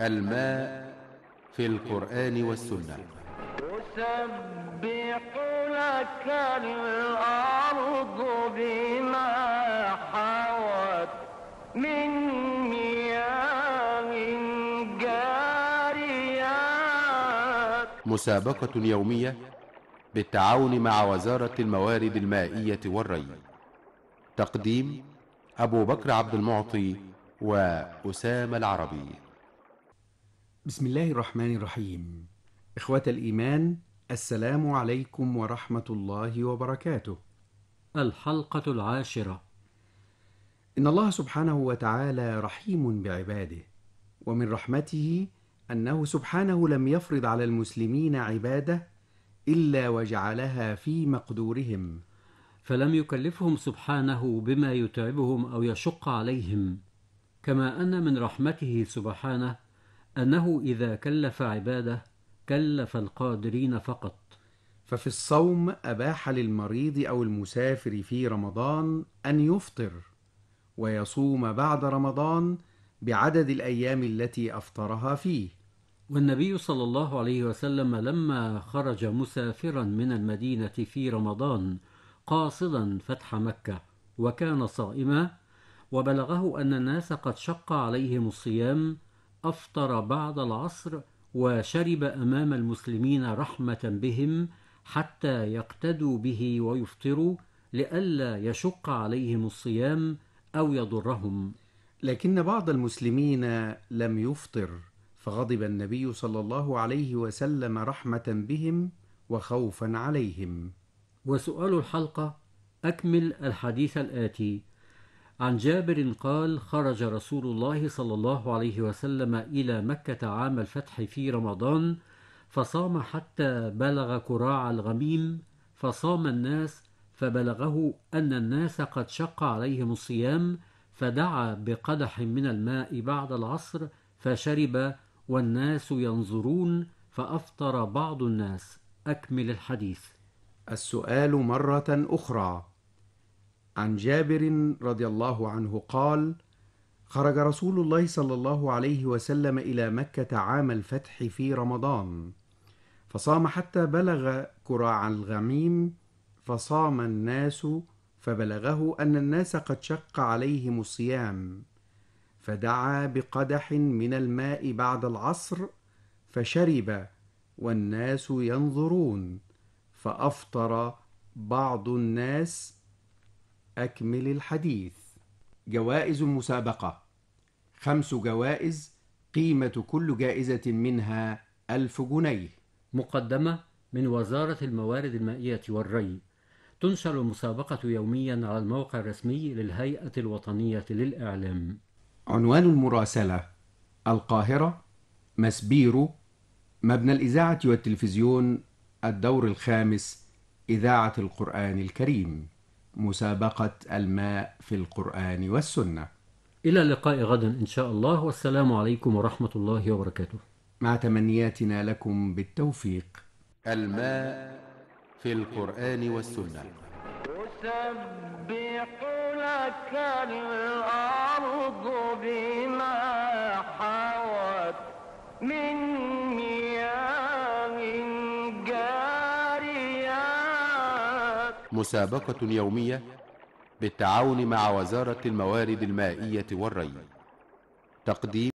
الماء في القرآن والسنة تسبح لك الأرض بما حوت من مياه جاريات مسابقة يومية بالتعاون مع وزارة الموارد المائية والري تقديم أبو بكر عبد المعطي وأسامة العربي بسم الله الرحمن الرحيم إخوة الإيمان السلام عليكم ورحمة الله وبركاته الحلقة العاشرة إن الله سبحانه وتعالى رحيم بعباده ومن رحمته أنه سبحانه لم يفرض على المسلمين عبادة إلا وجعلها في مقدورهم فلم يكلفهم سبحانه بما يتعبهم أو يشق عليهم كما أن من رحمته سبحانه أنه إذا كلف عبادة كلف القادرين فقط ففي الصوم أباح للمريض أو المسافر في رمضان أن يفطر ويصوم بعد رمضان بعدد الأيام التي أفطرها فيه والنبي صلى الله عليه وسلم لما خرج مسافرا من المدينة في رمضان قاصدا فتح مكة وكان صائما وبلغه أن الناس قد شق عليهم الصيام أفطر بعد العصر وشرب أمام المسلمين رحمة بهم حتى يقتدوا به ويفطروا لئلا يشق عليهم الصيام أو يضرهم لكن بعض المسلمين لم يفطر فغضب النبي صلى الله عليه وسلم رحمة بهم وخوفا عليهم وسؤال الحلقة أكمل الحديث الآتي عن جابر قال خرج رسول الله صلى الله عليه وسلم إلى مكة عام الفتح في رمضان فصام حتى بلغ كراع الغميم فصام الناس فبلغه أن الناس قد شق عليهم الصيام فدعا بقدح من الماء بعد العصر فشرب والناس ينظرون فأفطر بعض الناس أكمل الحديث السؤال مرة أخرى عن جابر رضي الله عنه قال خرج رسول الله صلى الله عليه وسلم الى مكه عام الفتح في رمضان فصام حتى بلغ كراع الغميم فصام الناس فبلغه ان الناس قد شق عليهم الصيام فدعا بقدح من الماء بعد العصر فشرب والناس ينظرون فافطر بعض الناس أكمل الحديث جوائز المسابقة خمس جوائز قيمة كل جائزة منها ألف جنيه مقدمة من وزارة الموارد المائية والري تنشر المسابقة يوميا على الموقع الرسمي للهيئة الوطنية للإعلام عنوان المراسلة القاهرة مسبيرو مبنى الإذاعة والتلفزيون الدور الخامس إذاعة القرآن الكريم مسابقة الماء في القرآن والسنة إلى اللقاء غدا إن شاء الله والسلام عليكم ورحمة الله وبركاته مع تمنياتنا لكم بالتوفيق الماء في القرآن والسنة تسبح لك الأرض بما حوت من مسابقة يومية بالتعاون مع وزارة الموارد المائية والري تقديم